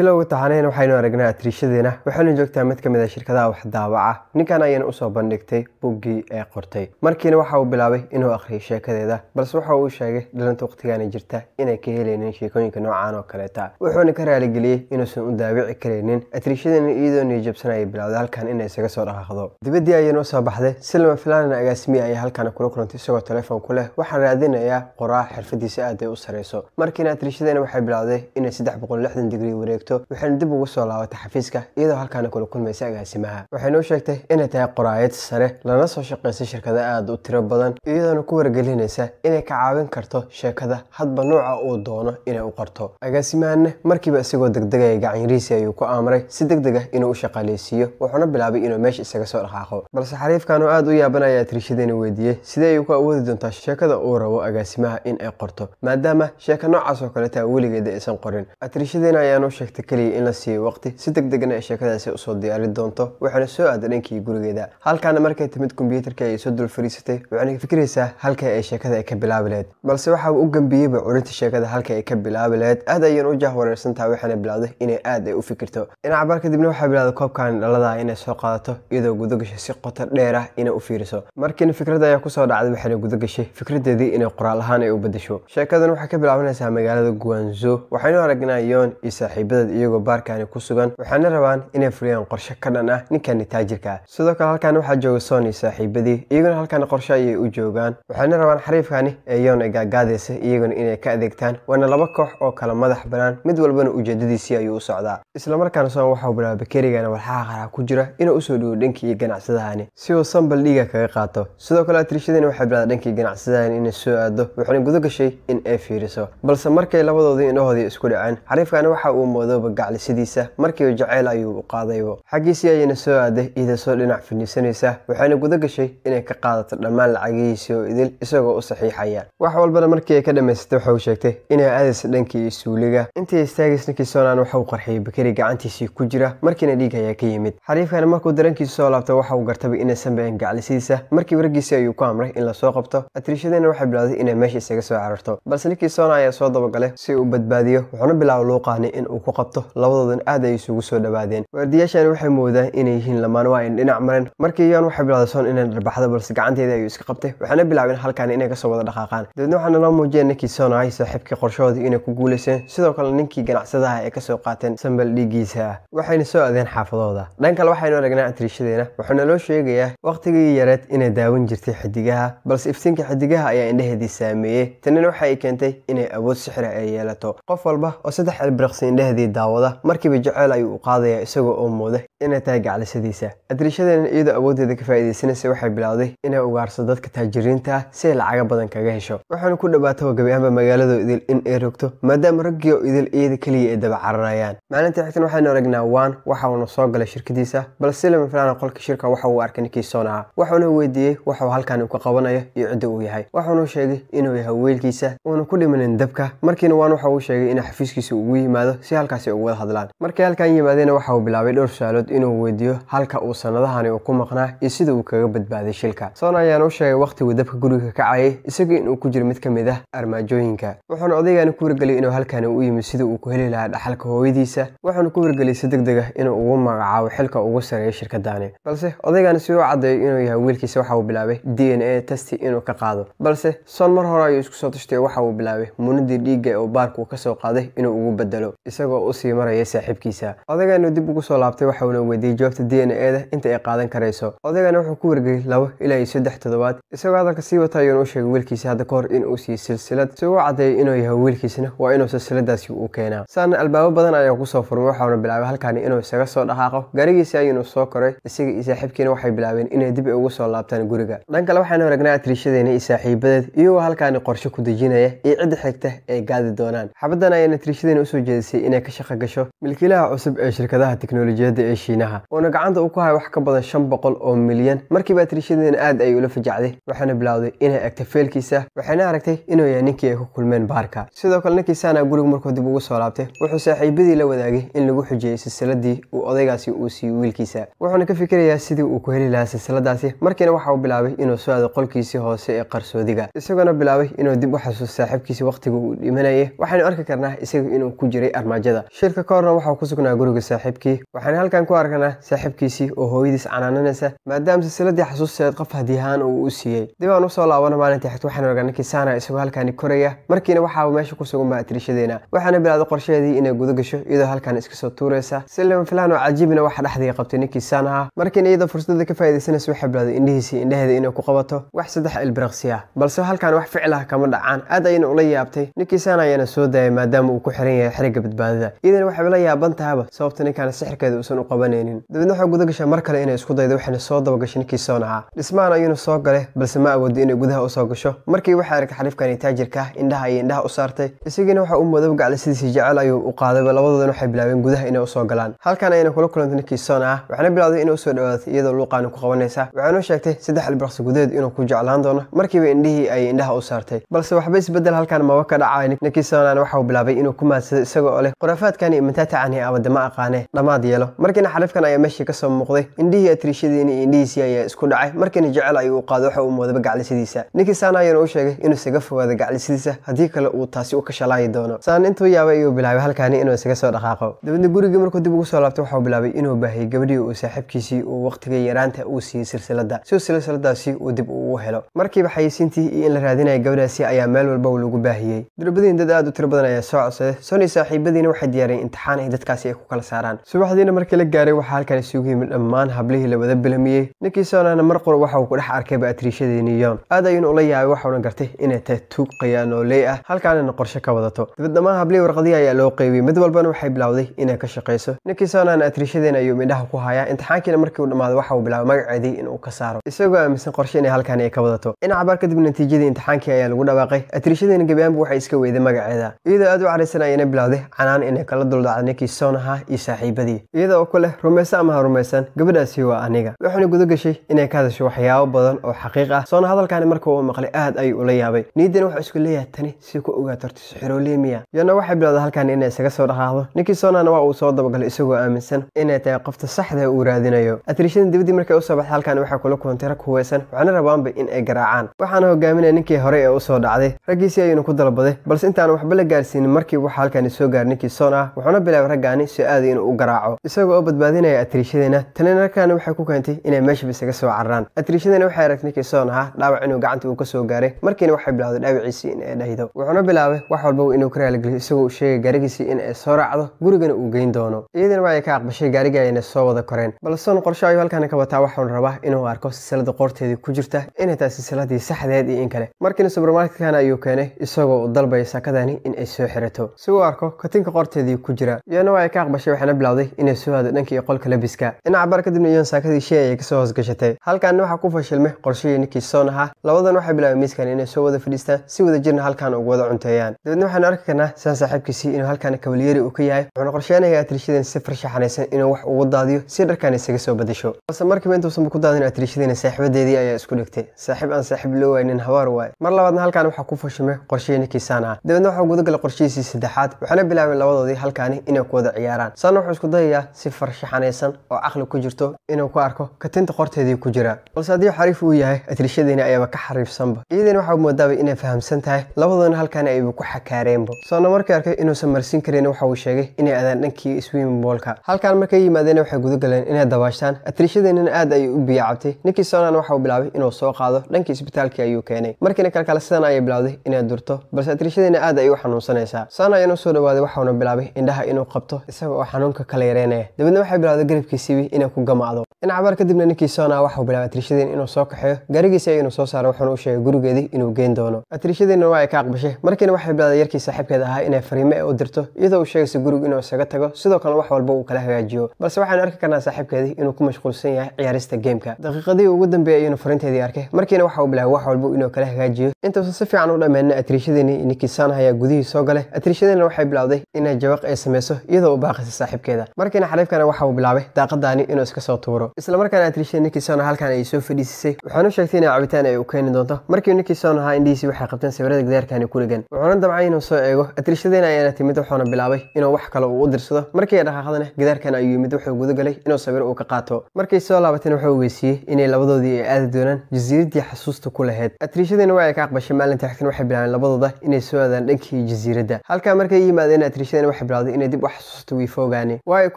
bilowga taxanayn waxaynu aragnaa atriishadeena waxaynu joogtaa mid ka mid a ah shirkadaha wax daawaca ninkan ayaana usoo bandhigtay buggii ee qortay markiina waxa uu bilaabay inuu akhriyo sheekadeeda balse waxa uu sheegay dhalinta wakhtigaana jirta inay ka helaynin sheekooyinka noocan oo kaleeta wuxuuna ka raaligeliyey inuusan u daawici karaynin atriishadeena iyadoo niyajabsanaya bilaawday halkan inay isaga soo dhaqaaqdo dibaddii ayaana usoo baxday si lama filaanana agaasimiya ayaa halkaana kula kulantay isagoo telefoon ku leh waxaan raadinayaa qoraa xirfadiisa aad ay u sarayso markiina atriishadeena waxay bilaawday inay saddex boqol lixdan digrii wareeg joogto waxayna dib ugu soo laabatay xafiiska iyadoo halkaana kula kulmaysa agaasimaha waxayna u sheegtay inay tahay qoraayad sare lana soo shaqaysay shirkada aad u tiro badan iyadoona ku wargelinaysa inay ka caawin karto sheekada hadba nooca uu doono inay u qorto agaasimahanna markiiba isagoo degdegaya gacanyariisi ayuu ku aamray si degdeg ah inuu u shaqaaleysiiyo wuxuuna bilaabay inuu meesha isaga soo dhaqaaqo balse xariifkan oo aad u yaabanaya atriishadiina weydiiyey sidee ay ku awoodi doontaa sheekada uu rabo agaasimaha in ay qorto maadaama sheeka noocaas oo kaleeta weligeeda aysan qorin atriishadiina ayaanuu sheegtay jirta keliya in la siiyo waqti si degdegana ay sheekadaasi usoo diyaarin doonto waxaana soo aaday dhankii gurigeeda halkaana markay timid kombyuutarkii ay soo dul fariisatay waxaana fikiraysaa halkay ay sheekada ay ka bilaabi laheyd balse waxa uu u gambiyeyba curinta sheekada halka ay ka bilaabi laheyd aad ayaan u jahwareersantaha waxaana bilowday inay aad ay u fikirto dhinacabaal kadibna waxaa bilowday koobkan dhaladaa inay soo qaadato iyadoo gudagashay si qoto dheer ah inay u fiiriso markiina fikrada ayaa kusoo dhacday waxaana gudagashay fikradeedii inay qoraal ahaan ay u badasho sheekadan waxay ka bilaabanaysaa magaalada guanzo waxaynu aragnaa yoon iyo saaxiibada dad iyagoo baarkani ku sugan waxaana rabaan inay fuliyaan qorshe ka dhan ah ninkani taajirkaa sidoo kale halkan waxaa jooga sony saaxiibadii iyaguna halkan qorshe ayay u joogaan waxaana rabaan xariifkani ee yoona gaagaadaysa iyaguna inay ka adeegtaan waana laba koox oo kala madax banaan mid walbana ujeedadiisii ayuu u socdaa islamarkaana son waxau bilaaba bakerigana walxaha qaraha ku jira inuu usoo dhigo dhankii iyo ganacsadahani si uu sambal dhiiga kaga qaato sidoo kale atrishadani waxay bilaada dhankii ganacsadahani inay soo aado waxayna guda gashay in ay fiiriso balse markay labadoodii indhahoodii isku dhaceen xariifkani waxa uu moodo midooba gacli sidiisa markiiba jaceyl ayuu u qaadaybo xaggiisii ayayna soo aaday iidasoo dhinac finiisanaysa waxayna guda gashay inay ka qaadato dhammaan lacagihiisii oo idil isagoo u saxiixaya wax walbana markii ay ka dhammaysatay waxa uu sheegtay inay aadaysa dhankii suuliga intay istaagis ninkii soonaan waxa uu qarxiyay bakeri gacantiisii ku jira markiina dhiig ayaa ka yimid xariifkana markuu darankiisa soo laabtay waxa uu gartaba inaysan been gaclisidiisa markii wargiisii ayuu ku amray in lasoo qabto atriishadeenna waxay bilowday inay meesha isaga soo cararto balse ninkii soona ayaa soo dabagalay si uu badbaadiyo wuxuuna bilaaba luuqaani in uu ku qabto qabto labadoodan aad ay isugu soo dhawaadeen waardiyaashaani waxay moodaan inay yihiin lamaan waa in dhinac mareen markii yoan waxay bilowday son inay dharbaaxda balse gacanteeda ayuu iska qabtay waxaana bilaabeen halkan inay kasoo wada dhaqaaqaan dabeedna waxaana loo muujiyeen ninkii sonahay saaxiibkii qorshahoodii inay ku guulayseen sidoo kale ninkii ganacsadaha ee kasoo qaateen sambal dhiiggiisa waxayna soo adeen xaafadooda dhan kale waxaynu aragnaa atrishadeena wuxuuna loo sheegayaa wakhtigii yareed inay daawan jirtay xidigaha balse iftiinka xidigaha ayaa indhaheedii saameeyey tanina waxa ay keentay inay awood sixira ay yeelato qof walba oo saddex elbiriqsi indhaheedii daawada markiiba jaceyl ayuu u qaadayaa isagoo oo mooda inay tahay gaclashadiisa adirishadeenan iyadoo awooddeeda ka faa'iidaysanaysa waxay bilowday inay ugaarso dadka taajiriinta ah si ay lacaga badan kaga hesho waxaana ku dhawaato gabi ahanba magaalada idil in ay rogto maadaama raggii oo idil iyada keliya ay daba cararayaan maalinta xigtan waxaynu aragnaa waan waxa uuna soo galay shirkadiisa balse lamaflaana qolka shirka waxa uu arkay ninkii soonaha waxauna weydiiyey waxuu halkan ku qabanayo iyo cidda uu yahay waxaunu sheegay inuu yahay weylkiisa uuna ku dhimanin dabka markiina waan waxa uu sheegay inay xafiiskiisa ugu yimaado si halkaasi ugu wada hadlaan markay halkan yimaadeen waxa uu bilaabay dhowr su-aalood maxamed inuu weydiiyo halka uu sanadahani ku maqnaa iyo sida uu kaga badbaaday shilka soon ayaan u sheegay wakhtiguu dabka guriga kacayay isaga inuu ku jiro mid ka mid ah armaajooyinka wuxuuna odaygaani ku wargeliyay inuu halkani u yimid sida uu ku heli lahaa dhaxalka hooyadiisa wuxuuna ku wargeliyay si deg deg ah inuu ugu magacaabo xilka ugu sareeya shirkadaani balse odaygaani si u caddeeyay inuu yahay wiilkiisa waxa uu bilaabay d n a testi inuu ka qaado balse son mar hore ayuu isku soo tashtay waxa uu bilaabay muunadii dhiigga oo baarkuu soo qaaday inuu ugu bedelo isagoo usii maraya saaxiibkiisa odaygaani dib ugu soo laabtay waxa una weydiiyey jawaabta d n e da inta ay qaadan karayso odaygana wuxuu ku wargeliyey labo ilaa iyo saddex toddobaad isagoo hadalka sii wata ayuuna u sheegay wiilkiisa hadda ka hor in uu siiyey silsilad si ugu caddeeyay inuu yahay wiilkiisna waa inuu silsiladaasi uu keenaa saana albaabo badan ayaa kusoo furmay waxauna bilaabay halkaani inuu isaga soo dhaqaaqo gaarigiisi ayuuna soo koray isaga iyo saaxiibkiina waxay bilaabeen inay dib ugu soo laabtaan guriga dhan kale waxaanu aragnaa atriishadeena iyo saaxiibadeed iyagoo halkaani qorshe ku dejinaya iyo cidda xigta ay gaadi doonaan xabaddan ayaana atriishadeena usoo jeedisay inay ka shaqo gasho milkiilaha cusub ee shirkadaha tiknolojiyadda ee Shiinaha oona gacanta uu ku haya wax ka badan shan boqol oo milyan markii baatriishadeena aad ayay ula fajacday waxaana bilowday inay egtay feelkiisa waxayna aragtay inuu yahay ninkii ay ku kulmeen baarka sidoo kale ninkii saana gurigu markuu dib ugu soo laabtay wuxuu saaxiibadii la wadaagay in lagu xujeeyey silsiladii uu odaygaasi uu siiyey wiilkiisa wuxuuna ka fikirayaa sidii uu ku heli lahaa silsiladaasi markiina waxa uu bilaabay inuu soo aado qolkiisii hoose ee qarsoodiga isagoona bilaabay inuu dib u xasuus saaxiibkiisa wakhtiga uu dhimanaya waxaynu arki karnaa isaga inuu ku jiray armaajada shirka kahorna waxauu ku sugnaa guriga saaxiibkii waxaana halkan ku argana saaxiibkiisii oo hooyadiis canaananaysa maadaama silsiladii xasuusteed qof hadiyahaan uu u siiyey dib aan usoo laabano maalintii xigta waxaan argaa ninkii saana isagoo halkaani koraya markiina waxaaba meesha ku sugan baatirishadeena waxaana bilaaday qorshaheedii inay guda gasho iyadoo halkaan iska soo tuuraysa si lama filaan oo cajiibna waxa dhexdii qabtay ninkii sanaha markiina iyadoo fursadda ka faa'iidaysanaysa waxay bilaaday indhihiisii indheheeda inay ku qabato wax saddex ilbiraqsi ah. balse halkaan wax ficil ah kama dhacaan aad ayayna ula yaabtay ninkii saana ayaana soo daayay maadaama uu ku xiran yahay xiriga badbaadada iyadana waxayba la yaaban tahaba sababta ninkaana sixirkeeda uusan u qaban qabanaynin dabeedna waxay guda gashay mar kale inay isku dayda waxayna soo dabagashay ninkii soonaca dhismahan ayuuna soo galay balse ma awoodo inay gudaha usoo gasho markii waxay arkay xariifkani taajirka indhaha iyo indhaha u saartay isagiina waxa u moodob gacle sidiisii jecel ayuu u qaadayba labadoodan waxay bilaabeen gudaha inay usoo galaan halkan ayayna kula kulantay ninkii soonaca waxaana bilowday inay usoo dhawaadatay iyadoo luuqaani ku qabanaysa waxaanuu sheegtay saddex ilbaqsi gudaheed inuu ku jeclaan doono markiiba indhihii ay indhaha u saartay balse waxba isbedel halkan maba ka dhacay ninkii soonaana waxauu bilaabay inuu ku maadsado isagoo oo leh khuraafaadkani imataatacani ama dama aqaane dhammaad yeelo markiina xariifkan ayaa meesha kasoo muuqday indhihii atriishadeeni iyo indhihiisii ayaa isku dhacay markiina jecel ayuu u qaada waxa uu moodaba gaclisidiisa ninkii saan ayaana u sheegay inuu isaga fogaada gaclisadiisa haddii kale uu taasi u ka shalaayi doono saan intuu yaabay ayuu bilaabay halkaani inuu isaga soo dhaqaaqo dabadna gurigii markuu dib ugu soo laabtay waxauu bilaabay inuu baahiyey gabadhii uu saaxiibkiisii uu waqtiga yaraanta uu siiyey silsilada si silsiladaasi uu dib ugu helo markiiba xayisiintii iyo in la raadinaya gabadhaasi ayaa meel walba lagu baahiyey durbadiin dad aad u tiro badan ayaa soo codsaday soni saaxiibadiina waxay diyaareen imtixaan ay dadkaasi ay ku kala saaraan subaxdiina markii la gaaray gaadhay waxaa halkan isugu yimid dhammaan hablihii la wada bilamiyey ninkii soonana mar qura waxa uu ku dhex arkay ba'atriishadii niyon aad ayuuna ula yaabay waxauna gartay inay tahay tuug qayaanooley ah halkaanana qorshe ka wadato dabad dhammaan hablihii warqadihii ayaa loo qeybiyey mid walbana waxay bilowday inay ka shaqayso ninkii atriishadeena ayuu midhaha ku hayaa imtixaankiina markii uu dhammaaday waxa uu bilaabay magaceedii inuu ka saaro isagoo aaminsan qorshe inay halkaan ay ka wadato dhinaca baar kadib natiijadii imtixaankii ayaa lagu dhawaaqay atriishadeena gebiaanba waxay iska weyday magaceeda iyadoo aad u caraysan ayana bilowday canaan inay kala duldacda ninkii soon iyo saaxiibadii iyada oo ku rumaysan ama ha rumaysan gabadhaasi waa aniga wuxuuna guda gashay inay ka hadasho waxyaabo badan oo xaqiiq ah soona hadalkaani marka uu maqlay aad ayuu ula yaabay niidana wuxuu isku leeyahay tani si ku ogaato horta sixirolemiya yana waxay bilowday halkani inay isaga soo dhaqaaqdo ninkii soonana waa uu soo dabagalay isagoo aaminsan inay tahay qofta saxda uu raadinayo atriishada dibaddii markay usoo baxday halkani waxaa kula kuwantay rag huweysan waxaana rabaanba in ay garaacaan waxaana hogaaminaya ninkii hore ee usoo dhacday raggiisii ayuuna ku dalbaday balse intaanu waxba la gaarsiinin markiiba waxa halkaani soo gaaray ninkii soon ah wuxuuna bilaabay raggaani si-aadi inuu u garaaco isagoo badbaadinaya atriishadeena tani waxay ku keentay inay meesha bisaga soo cararaan atriishadana waxay aragnay kaysoon ahaa dhaawac inuu gacanta uu ka soo gaaray markiina waxay bilowday dhaawaciisii in ay dhahdo wuxuuna bilaabay wax walba inuu ka raaligeliyo isagoo u sheegay gaarigiisii in ay soo raacdo gurigana uu geyn doono iyadana waa ay ka aqbashay ayna soo wada koreen balson qorsho ayuu halkaana ka wataa waxuuna rabaa inuu arko silsilada qoorteedii ku jirta inay taa silsiladii saxdeed iyo in kale markiina subermarketkan ayuu keenay isagoo u dalbaya sakadani in ay soo xirato si uu arko katinka qorteedii ku jira iyadana waa ay ka aqbashay waxaana bilowday inay soo aado dhanka deegaanka iyo qolka lebiska dhinaca bar kadibna iyoon saakadii shey ayay kasoo hoosgashatay halkaanna waxaa ku fashilmay qorshihii ninkii soon ahaa labadan waxay bilaabay miiskan inay soo wada fadhiistaan si wada jirna halkaan ugu wada cunteeyaan dabeedna waxaanu arki karnaa saan saaxiibkiisii inuu halkaana kabaliyeri uu ka yahay wuxuuna qorsheenayaa atriishadeen si farshaxanaysan ah, inuu wax ugu daadiyo si dharkaana isaga soo badasho balse markiiba intuusanba ku daadin atriishadiina saaxiibadeedii ayaa isku dhigtay saaxiib aan saaxiib loo waynin habaar waay mar labaadna halkaan waxaa ku fashilmay qorshihii ninkii saan ah dabeedna waxaa gudagalay qorshihiisii saddexaad waxaana bilaabeen labadoodii halkaani inay ku wada ciyaaraan saana wuxuu isku dayayaa si far farshaxanaysan oo caqli ku jirto inuu ku arko katinta qorteedii ku jira balse haddii xariif uu yahay atrishadiina ayaaba ka xariifsanba iyadiina waxaa moodaaba inay fahamsan tahay labadoona halkaana ayba ku xakaareenba soona markii arkay inuusan marsin karin waxa uu sheegay inay adaan dhankii swimboolka boolka halkaan markay yimaadeen waxay guda galeen inay dabaashtaan atrishadiinana aad ayay u biyacabtay cabtay ninkii soonaan waxauu bilaabay inuu soo qaado dhankii isbitaalkii ayuu keenay markiina kalkale sidan ayay bilowday inay durto balse atrishadiina aad ayay u xanuunsanaysaa soona ayaan u soo dhawaaday waxauna bilaabay indhaha inuu qabto isaga oo xanuunka kala yareynaya dabadna waxay bilowday garabkiisiibi inay ku gamacdo dhinacabaar kadibna ninkii soona waxau bilaabay atriishadeen inuu soo kaxeeyo gaarigiisi ay inuu soo saaro wuxuuna u sheegay gurigeedii inuu geyn doono atriishadiina waa ay ka aqbashay markiina waxay bilaaday yarkii saaxiibkeed ahaa inay fariime u dirto iyadoo uu sheegaysa gurigu inuu isaga tago sidoo kalena wax walba uu kala hagaajiyo balse waxaanu arki karnaa saaxiibkeedii inuu ku mashquulsan yahay ciyaarista geemka daqiiqadii ugu dambeeyay ayuunu fariinteedii arkay markiina waxa uu bilaabay wax walba inuu kala hagaajiyo intuusan si fiican u dhammeenna atriishadiinii ninkii soona ayaa gudihii soo galay atriishadiina waxay bilowday inay jabaq ay sameyso iyadoo u baaqaysa saaxiibkeeda markiina xariifkana waxa uu bilaabay daaqadaani inuu iska soo tuuro islamarkaana atrisha ninkison halkan ay soo fadhiisisay waxaanu sheegtay inay cabitaan ay u keeni doonto markii ninkison ahaa indhihiisii waxay qabteen sawirada gidaarkani ku dhigan wuxuuna damcay inuu soo eego atrishadiina ayaana timid wuxuuna bilaabay inuu wax kale uu u dirsado markii dhaqaaqdana gadaarkan ayuu yimid wuxuu gudagalay inuu sawiro uu ka qaato markay soo laabateen wuxuu ogeysiiyey inay labadoodii ay aadi doonaan jasiiradii xasuusta ku lahayd atrishadiina waa ay ka aqbashay maalinta xigtan waxay bilaabeen labadooda inay soo aadaan dhankii jasiiradda halkaa markay yimaadeen atrishadiina waxay bilawday inay dib u xasuusta wiifoogaani waa ay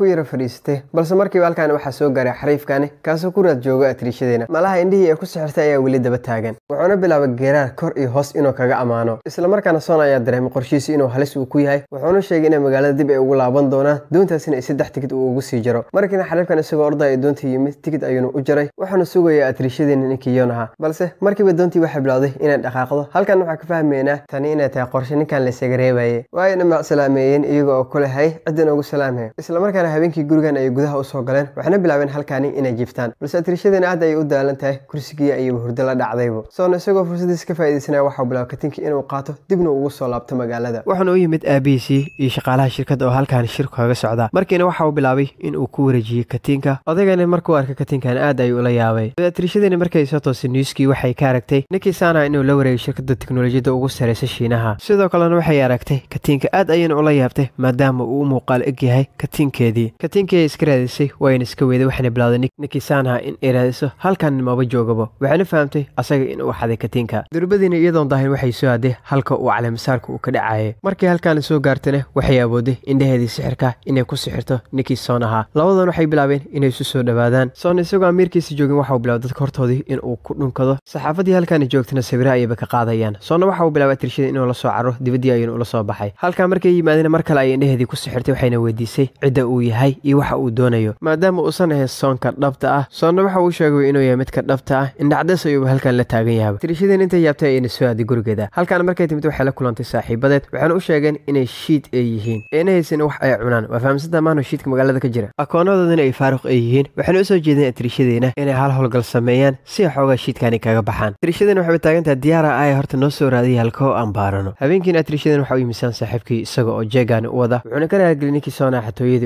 ku yara fadhiisatay balse markiiba halkaani waxaa soo gaaray xariif sariifkaani kaasoo raad jooga atriishadeena malaha indhihii ee ku sixirtay ayaa weli daba taagan wuxuuna bilaabay geraar kor iyo hoos inuu kaga ammaano islamarkaana soon ayaa dareemay qorshiisi inuu halis uu ku yahay wuxuuna sheegay inay magaalada dib ay ugu laaban doonaan doontaasina ay saddex tigid uu ugu sii jaro markiina xariifkan isagoo ordaya doonta yimid tigid ayuuna u jaray waxaana sugayaa atriishadeena ninkii yoon ahaa balse markiiba doontii waxay bilowday inay dhaqaaqdo halkan waxaa ka fahmaynaa tani inay tahay qorshe ninkan laysaga reebayay waayay dhamaac salaameeyeen iyago oo ku lehay ciddan ugu salaamhe islamarkaana habeenkii gurigan ayay gudaha u soo galeen waxaana bilaabeen halkaani doonayn inay jiftaan balse atriishadan aad ayay u daalan tahay kursigii ayuuba hurdo la dhacdayba soona isagoo fursaddiis ka faa'iidaysanaya waxau bilaaba katinkii inuu qaato dibna ugu soo laabto magaalada waxaana u yimid aabihiisii iyo shaqaalaha shirkadda oo halkan shir kaga socda markiina waxa uu bilaabay inuu ku wareejiyey katiinka odagana markuu arkay katiinkan aad ayuu ula yaabay atriishadani markay soo toosay newskii waxay ka aragtay ninkii saana inuu la wareegay shirkadda teknolojiyadda ugu saraysa shiinaha sidoo kalena waxay aragtay katiinka aad ayayna ula yaabtay maadaama uu u muuqaal egyahay katiinkeedii katiinkii ay iska raadisay waa in iska weeday waxayna bilawday Nicky saanaha in ay raadiso halkan maba joogabo waxayna fahamtay asaga in uu xaday katiinka durbadiina iyadoon daahin waxay soo aaday halka uu caleemisaarka uu ka dhacayay markii halkaana soo gaartana waxay awooday indhaheedii sixirka inay ku sixirto Nicky Sonaha labadan waxay bilaabeen inay isu soo dhawaadaan Son isagoo amiirkiisa joogin waxa uu bilaabay dadka hortoodii in uu ku dhunkado saxaafadii halkaana joogtana sawira ayayba ka qaadayaan Sonna waxa uu bilaabay tirshada inuu la soo caro dibaddii ayuuna ula soo baxay halkaa markay yimaadeen mar kale ay indhaheedii ku sixirtay waxayna weydiisay cidda uu yahay iyo waxa uu doonayo maadaama uusan ahayn Sonka warka dhabta ah soonna waxa uu sheegay inuu yahay midka dhabta ah indhacdes ayuuba halkan la taagan yahaa tirishadeen intay yaabtay ayna soo aadi gurigeeda halkan markay timid waxay la kulantay saaxiibadeed waxaana u sheegeen inay shiid ay yihiin eena haysan wax ay cunaan waa fahamsantaa maano shiidka magaalada ka jira akoonadoodana ay faaruq ay yihiin waxaana u soo jeedeen tirishadeena inay hal howlgal sameeyaan si xoogaa shiidkani kaga baxaan tirishadeen waxay taagantaha diyaara ah ee horta noo soo raadiyay halkoo aan baarano habeenkiina tirishadeen waxa u yimisaan saaxiibkii isaga oo jeegaani u wada wuxuuna ka raargeli ninkii soo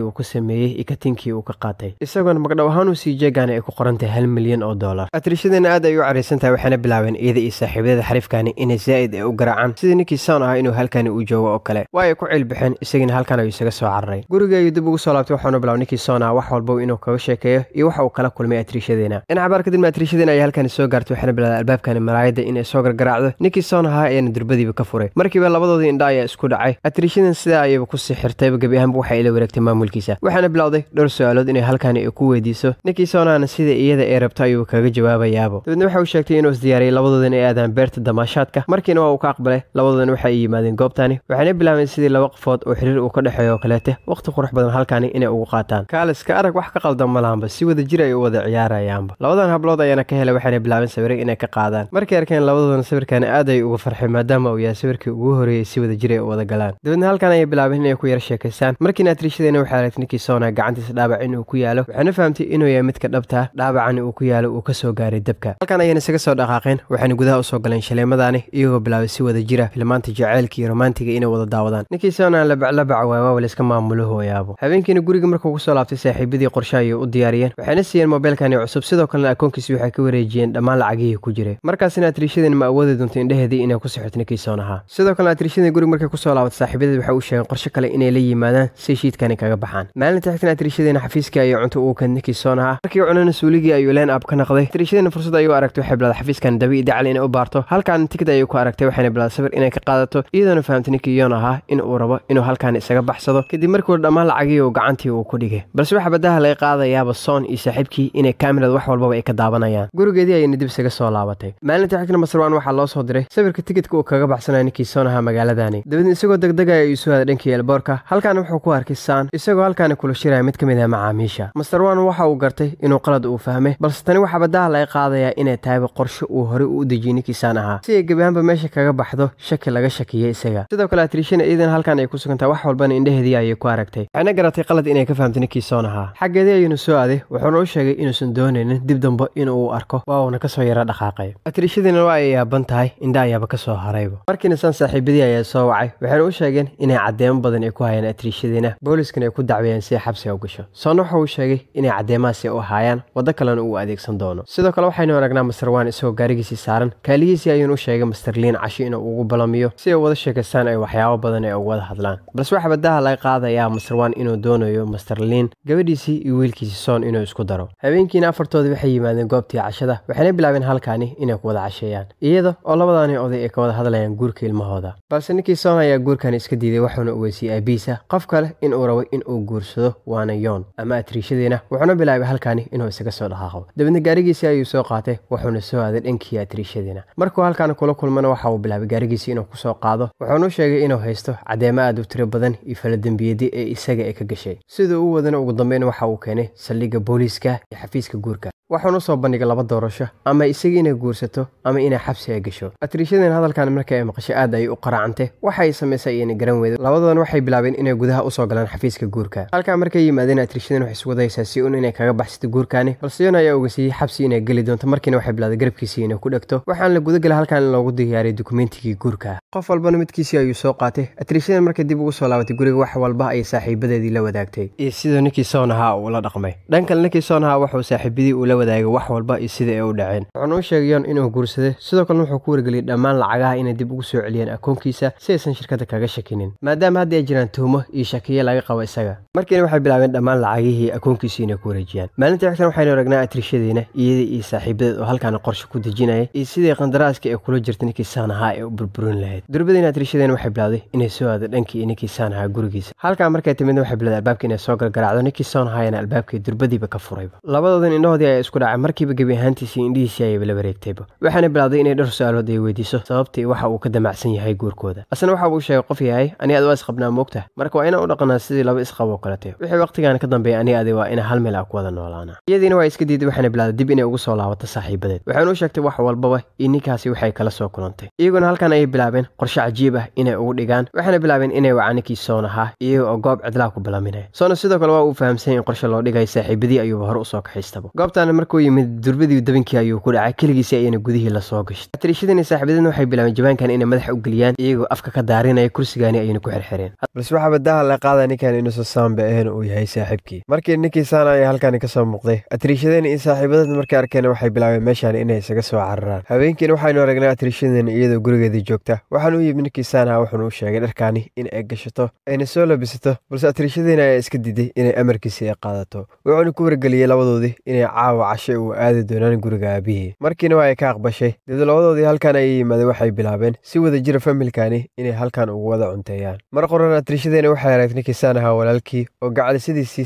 uu ku sameeyey ikatinkii uu ka qaatay isagoona magdhow ahaan mcj gaana ay ku qorantahay hal milyan oo dollar atriishadeena aad ay u caraysan tahay waxayna bilaabeen iyada iyo saaxiibyada xariifkani inay zaa'id ay u garaacaan sidii ninkii son ahaa inuu halkani uu joogo oo kale waa ay ku cilbixeen isagiina halkan ayuu isaga soo cararay guriga ayuu dib ugu soo laabtay waxaanu bilaabay ninkii sown ah wax walbo inuu kaga sheekeeyo iyo waxa uu kala kulmay atriishadeena dhinac baar kadibna atriishadeena ayay halkani soo gaartay waxayna bilaabay albaabkani malaayadda inay soo gargaraacdo ninkii sown ahaa ayaana durbadiiba ka furay markiiba labadoodii indha ayaa isku dhacay atriishadan sidaa ayayba ku sii xirtayba gebi ahaanba waxa ila wareegtay maamulkiisa waxaana bilowday dhowr su-aalood inay halkani ay ku weydiiso ninkii sonaana sida iyada ee rabto ayuu kaga jawaabayaabo dabeedna waxa uu sheegtay inuu isdiyaariyey labadoodan ay aadaan beerta damaashaadka markiina waa uu ka aqbalay labadoodan waxa ay yimaadeen goobtani waxayna bilaabeen sidii laba qofood oo xiriir uu ka dhexeeyo oo kaleete wakhti qurux badan halkani inay ugu qaataan kaaliska arag wax ka qaldan malahanba si wada jir ay u wada ciyaarayaanba labadan hablood ayaana ka helay waxayna bilaabeen sawiro inay ka qaadaan markay arkeen labadoodan sawirkan aad ay uga farxeen maadaama uu yahay sawirkii ugu horeeyey si wada jir ay u wada galaan dabeedna halkan ayay bilaabeen inay ku yar sheekaystaan markiina atriishadeena waxay aragtay niki sona gacantiisa dhaabac inuu ku yaalo waxayna fahamtay inuu yahay midka dhabta dhaabacani uu ku yaala uu ka soo gaaray dabka halkan ayayna isaga soo dhaqaaqeen waxayna gudaha usoo galeen shaleemadaani iyagoo bilaabay si wada jira filmaanta jaceylka iyo romaantiga inay wada daawadaan ninkii soonaan labaclabac waay waa layska maamulo hooyaabo habeenkiina guriga markuu soo laabtay saaxiibadii qorshe ayay u diyaariyeen waxayna siiyeen mobeylkani cusub sidoo kalena akoonkiisi waxay ka wareejiyeen dhammaan lacagihii ku jiray markaasina atriishadeen ma awoodi doonto indheheedii inay ku sixirto ninkii ahaa sidoo kalena atriishadeen guriga markay ku soo laabatay saaxiibadeed waxay u sheegeen qorshe kale inay la yimaadaan si shiidkani kaga baxaan maalinta xigtana atriishadeen xafiiskii ayay cunto uu keed ninkii ahaa markii cunana suuligii ayuu leen aab ka noqday tariishadina fursad ayuu aragtay waxay bilaad xafiiskan dabi dacal inay u baarto halkaana tikid ayuu ku aragtay waxayna bilaad sawir inay ka qaadato iyadoona fahamtay ninkii yoon ahaa in uu rabo inuu halkaan isaga baxsado kadib markuu dhammaan lacagii uu gacantii uu ku dhigay balse waxa badaha laga qaadayaaba soon iyo saaxiibkii inay kaamirad wax walbaba ay ka daabanayaan gurigeedii ayayna dib isaga soo laabatay maalinta xigna masirwaan waxaa loo soo diray sawirka tikidka uu kaga baxsanaya ninkii soon ahaa magaaladani dabadna isagoo degdega ayuu soo aaday dhankii elboorka halkaana wuxuu ku arkay saan isagoo halkaana kula shiraya mid ka mid ah macaamiisha masirwaan waxa uu gartay inuu qalad uu fahmay balse tani waxaa baddaha laga qaadayaa inay tahayba qorshe uu horey u dejiyey ninkiisaan ahaa si ay gebiahaanba meesha kaga baxdo shaki laga shakiyey isaga sidoo kale atriishana iidan halkan ay ku sugantaa wax walbana indheheedii ayay ku aragtay waxayna garatay qalad inay ka fahamtay ninkiisoon ahaa xaggeedii ayuuna soo aaday wuxuuna u sheegay inuusan doonaynin dib dambe inuu arko waa uuna kasoo yara dhaqaaqay atriishadiina waa ay yaaban tahay indha ayaaba kasoo harayba markiina saaxiibadii ayaa soo wacay waxayna u sheegeen inay caddeemo badan ay ku hayaan atriishadiina booliskana ay ku dacweeyeen siay xabsiga u gasho soona waxa uu sheegay inay caddeemaha halkaasi u haayaan waddo kalena uu adeegsan doono sidoo kale waxaynu aragnaa master wan isagoo gaarigiisii saaran kaaligiisii ayuuna u sheegay master liin cashi inuu ugu balamiyo si ay wada sheekaystaan ay waxyaabo badan ee ugu wada hadlaan balse waxaa badaha laga qaadayaa master wan inuu doonayo master liin gabadhiisii iyo wiilkiisii soon inuu isku daro habeenkiina afartoodii waxay yimaadeen goobtii cashada waxayna bilaabeen halkaani inay ku wada casheeyaan iyada oo labadaani oday ay ka wada hadlayaan guurka ilmahooda balse ninkii soon ayaa guurkani iska diiday waxuuna ogeysiyey aabiisa qof kale inuu rabo uu guursado waana yoon ama atriishadeena wuxuuna bilaabay yaabay halkaani inuu isaga soo dhaqaaqo dabeedna gaarigiisii ayuu soo qaatay wuxuuna soo aaday dhankii atriishadiina markuu halkaana kula kulmana waxa uu bilaabay gaarigiisii inuu kusoo qaado wuxuuna u sheegay inuu haysto caddeemo aad u tiro badan iyo faladembiyadi ee isaga ay ka gashay sida uu wadana ugu dambeyn waxa uu keenay saldhigga booliiska iyo xafiiska guurka waxaana usoo bandhigay laba doorasho ama isaga inay guursato ama inay xabsi ay gasho atriishadiina hadalkan marka ay maqashay aad ayay u qaracantay waxa ay samaysay ayayna garan weyday labadoodana waxay bilaabeen inay gudaha usoo galaan xafiiska guurka halkaa markay yimaadeen atriishadiin waxay iswadaysaa si uun inay kaga kaga baxsatay guurkaani balseyoon ayaa uga xabsi inay geli doonto markiina waxay bilaaday garabkiisii inay ku dhegto waxaana la gudagala halkan in loogu diyaariyay dokumentigii guurka qof walbana midkiisii ayuu soo qaatay atriishada markay dib ugu soo laabatay guriga wax walba ayay saaxiibadeedii la wadaagtay iyo siduu ninkii soonahaa uu la dhaqmay dhan kale ninkii soonahaa wuxuu saaxiibadii uu la wadaagay wax walba iyo sida ay u dhaceen wuxuuna u sheegayoon inuu guursaday sidoo kalena wuxuu ku wargeliyay dhammaan lacagaha inay dib ugu soo celiyeen akoonkiisa si aysan shirkadda kaga shakinin maadaama haddi ay jiraan tuumo iyo shakiyo laga qabo isaga markiina waxay bilaabeen dhammaan lacagihii akoonkiisa inay ku wareejiyaan sameeyaan maalintii xigtan waxaynu aragnaa atrikshadeena iyadii iyo saaxiibadeed oo halkaana qorshe ku dejinaya iyo sidii qandaraaska ee kula jirta ninkii saanahaa ee u burburin lahayd durbadiina atrikshadeena waxay bilowday inay soo aado dhankii iyo ninkii saanahaa gurigiisa halkaa markay timidna waxay bilowday albaabkii inay soo galgaraacdo ninkii soonahayana albaabkii durbadiiba ka furayba labadoodan indhahoodii ayaa isku dhacay markiiba gebi ahaantiisii indhihiisii ayayba la wareegtayba waxaana bilowday inay dhar su-aalood ay weydiiso sababtii waxa uu ka damacsan yahay guurkooda asna waxa uu sheegay qof yahay ani aad waa isqabnaa moogta marka waa inaan u dhaqanaa sidii laba isqabo oo kalete wixii waqtigan ka dambeeya ani adi waa inaa hal meel a ku wadan noolaana iyadiina waa iska diiday waxaana bilaaday dib inay ugu soo laabata saaxiibadeed waxaana u sheegtay wax walbaba in ninkaasi waxay kala soo kulantay iyaguna halkan ayay bilaabeen qorshe cajiib ah inay ugu dhigaan waxaana bilaabeen inay wacaninkii soon ahaa iyaga oo goob cidlaa ku bilaminaya soona sidoo kale waa uu fahamsanya in qorshe loo dhigaya saaxiibadii ayuuba hore u soo kaxaystabo goobtaana markuu yimid durbadii dabinkii ayuu ku dhacay keligiisi ayayna gudihii lasoo gashay atirishadiina saaxiibadeedna waxay bilaabeen jabaankan inay madax u geliyaan iyagoo afka ka daarinaya kursigaani ayayna ku xirxireen balse waxaaba badaha la qaada ninkan inuusan saanba ahayn uu yahay saaxiibkii markii ninkii saana ay halkan kasoo muuqday atriishadeen iyo saaxiibadeen markay arkeen waxay bilaabeen meeshaan inay isaga soo cararaan habeenkiina waxaynu aragnay atriishadeen iyadoo gurigeedii joogta waxaan u yimi ninkii saanaha ah wuxuuna u sheegay dharkaani in ay gashato ayna soo labisato balse atriishadeen ayaa iska diday inay amarkiisii ay qaadato wuxuuna ku wargeliyey labadoodii inay caawa cashe uu aadi doonaan guriga aabihii markiina waa ay ka aqbashay dibda labadoodii halkan ayay yimaadeen waxay bilaabeen si wada jira ah familkani inay halkan ugu wada cunteeyaan mar qoran atriishadeena waxay aragtay ninkii saanaha ah walaalkii oo gacda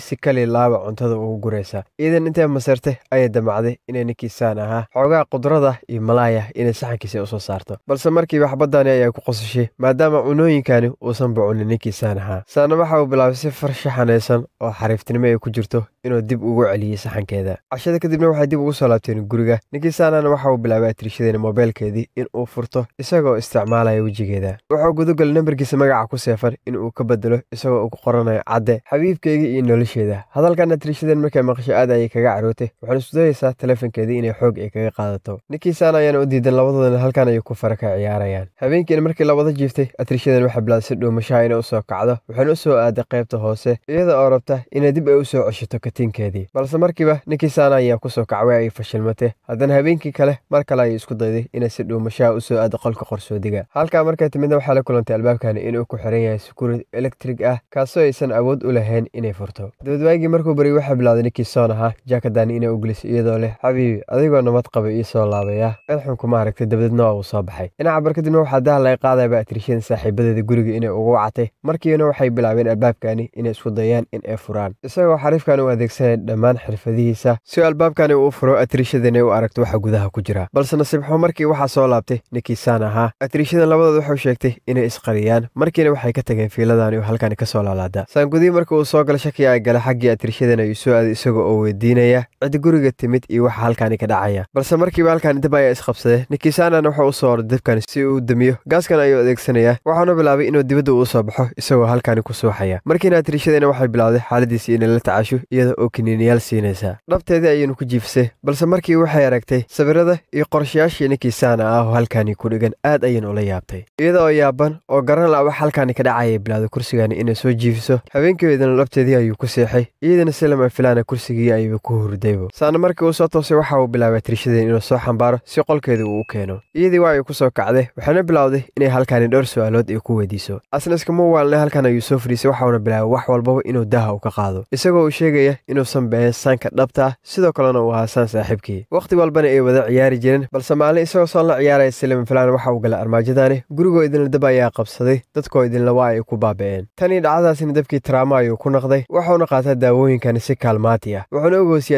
si kali laaba cuntada ugu guraysa noqonaysaa ciidan intee maseertay ayay damacday inay ninkii saan ahaa xoogaa qudrada iyo malaaya inay saxankiisa usoo saarto balse markiiba xabadani ayaa ku qosashay maadaama cunooyinkani uusan bucunin ninkii saan ahaa saana waxa uu bilaabay si farshaxanaysan ah oo xariiftinimo ay ku jirto inuu dib ugu celiyey saxankeeda cashada kadibna waxay dib ugu soo laabteen guriga ninkii saanana waxa uu bilaabay atriishadeena moobeelkeedii in uu furto isagoo isticmaalaya wejigeeda wuxuu gudagalay nambarkiisa magaca ku seefan in uu ka bedelo isagoo uu ku qoranayo cadde xabiibkaygii iyo nolosheeda hadalkan atriishadeen markaa maqasho aad ayay kaga carootay waxaan isu dayaysaa taleefankeedii inay xoog ay kaga qaadato ninkii saan ayaana u diidan labadoodana halkan ayay ku fara ka ciyaarayaan habeenkiina markii la jiiftay atrishadan waxaa bilaaday si dhuumashaha inay usoo kacdo waxaana u soo aaday qaybta hoose iyada oo rabta inay dib ay u soo ceshato katiinkeedii balse markiiba ninkii saana ayaa kusoo kacway ay fashilmatay haddana habeenkii kale mar kale ayay isku dayday inay si dhuumashaha usoo aado qolka qorsoodiga halkaa markay timidna waxaa la kulantay albaabkani inuu ku xiran yahay sukuurid electrig ah kaasoo aysan awood u lahayn inay furto dabadwaagii markuu bariy waxaa bilowday warkii ahaa nahaa jaakadan inay u iyadoo leh xabiibi adigoo nabad qaba ii soo laabaya cilxun kuma aragtay dabadeedna waa uu soo baxay dhinaca barkadibna waxaa dahala i qaadayba atirishada saaxiibadeeda guriga inay ugu wacatay markiina waxay bilaabeen albaabkani inay isku dayaan in ay furaan isagoo xariifkan u adeegsanaya dhammaan xirfadihiisa si albaabkani uu furo atirishadana u aragto waxa gudaha ku jira balse nasiibxo markii waxaa soo laabtay nikiisaan ahaa atirishada labadood waxau sheegtay inay isqariyaan markiina waxay ka tageen fiiladani oo halkani ka soo laalaada saangudihi markii uu soo gala shakiga ay gala xaggii atirishadana ayuu soo aaday isaga oo weydiinaya cid guriga timid iyo waxa halkaani ka dhacaya balse markiiba halkaani dab ayaa isqabsadee nikisaanana wuxuu u soo orday dabkani si uu damiyo gaaskan ayuu adeegsanayaa waxaana bilaabay inuu dibadda uu soo baxo isagoo halkaani ku suuxaya markiina tirishadayna waxay bilowday xaaladiisii inay la tacasho iyada oo kiniiniyaal siinaysa dhabteedii ayaynu ku jiifsay balse markii waxay aragtay sawirada iyo qorshayaashii ninkiisaana ah oo halkaani ku dhigan aad ayan ula yaabtay iyada oo yaaban oo garan la wax halkani ka dhacaya bilowday kursigani inay soo jiifiso habeenkeedana dhabteedii ayuu ku seexay iyadana silaman filaana ah kursigii ayba ku hurdaybo saana markii uu soo toosay waxa uu bilaabay tirishadeen inuu soo xambaaro si qolkeeda uu u keeno iyadii waa ay ku soo kacday waxaana bilowday inay halkaani dhowr su'aalood ay ku weydiiso asnaska muwaalna halkan ayuu soo fadhiisay waxauna bilaabay wax walbaba inuu daaha u ka qaado isagoo uu sheegaya inuusan beeyan saanka dhabta ah sidoo kalena uu ahaa saan saaxiibkii wakhti walbana ay wada ciyaari jireen balse maalin isagoo soon la ciyaaraya silima filan waxa uu galay armaajadaani gurigoo idinla dab ayaa qabsaday dadkoo idinla waa ay ku baabi'een tanii dhacdadaasina dabkii taraamo ayuu ku naqday waxauna qaataa daawooyinkani si kaalmaati qaatiya wuxuuna uga hoos